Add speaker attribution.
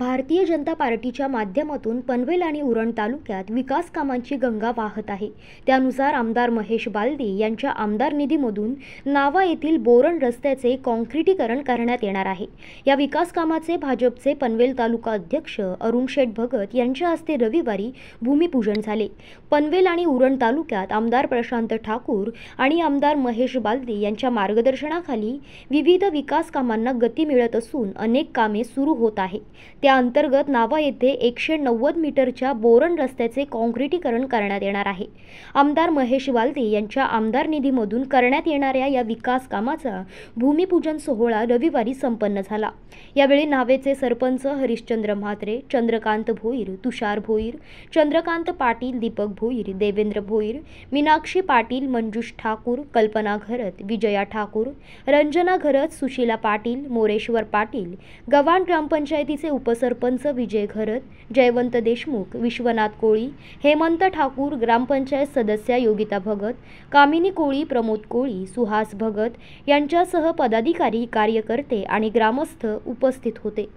Speaker 1: भारतीय जनता पार्टीच्या माध्यमातून पनवेल आणि उरण तालुक्यात विकास कामांची गंगा वाहत आहे त्यानुसार आमदार महेश बालदे यांच्या आमदार निधीमधून नावा येथील बोरण रस्त्याचे कॉन्क्रिटीकरण करण्यात येणार आहे या विकास कामाचे भाजपचे पनवेल तालुका अध्यक्ष अरुण शेठ भगत यांच्या हस्ते रविवारी भूमिपूजन झाले पनवेल आणि उरण तालुक्यात आमदार प्रशांत ठाकूर आणि आमदार महेश बालदे यांच्या मार्गदर्शनाखाली विविध विकास कामांना गती मिळत असून अनेक कामे सुरू होत आहे त्याअंतर्गत नावा येथे एकशे नव्वद मीटरच्या बोरण रस्त्याचे काँक्रिटीकरण करण्यात येणार आहे आमदार महेश वालते यांच्या आमदार निधीमधून करण्यात येणाऱ्या या विकास कामाचा भूमिपूजन सोहळा रविवारी संपन्न झाला यावेळी नावेचे सरपंच हरिश्चंद्र म्हात्रे चंद्रकांत भोईर तुषार भोईर चंद्रकांत पाटील दीपक भोईर देवेंद्र भोईर मीनाक्षी पाटील मंजुष ठाकूर कल्पना घरत विजया ठाकूर रंजना घरत सुशीला पाटील मोरेश्वर पाटील गव्हाण ग्रामपंचायतीचे उप उपसरपंच विजय घरत जयवंत देशमुख विश्वनाथ कोळी हेमंत ठाकूर ग्रामपंचायत सदस्या योगिता भगत कामिनी कोळी प्रमोद कोळी सुहास भगत यांच्यासह पदाधिकारी कार्यकर्ते आणि ग्रामस्थ उपस्थित होते